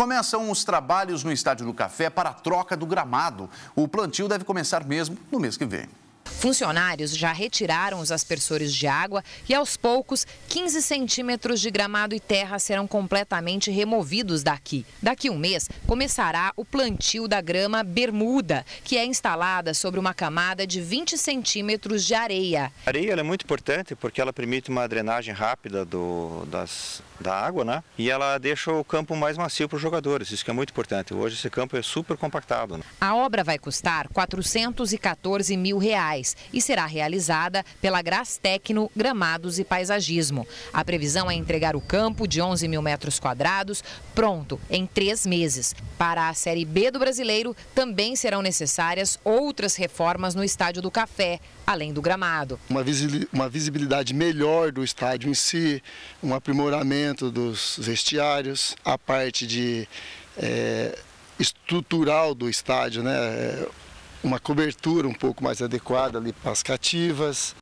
Começam os trabalhos no Estádio do Café para a troca do gramado. O plantio deve começar mesmo no mês que vem. Funcionários já retiraram os aspersores de água e, aos poucos, 15 centímetros de gramado e terra serão completamente removidos daqui. Daqui um mês, começará o plantio da grama bermuda, que é instalada sobre uma camada de 20 centímetros de areia. A areia é muito importante porque ela permite uma drenagem rápida do, das, da água né? e ela deixa o campo mais macio para os jogadores, isso que é muito importante. Hoje esse campo é super compactado. Né? A obra vai custar 414 mil reais e será realizada pela Tecno Gramados e Paisagismo. A previsão é entregar o campo de 11 mil metros quadrados pronto em três meses. Para a Série B do Brasileiro, também serão necessárias outras reformas no Estádio do Café, além do gramado. Uma visibilidade melhor do estádio em si, um aprimoramento dos vestiários, a parte de é, estrutural do estádio, né? uma cobertura um pouco mais adequada ali para as cativas.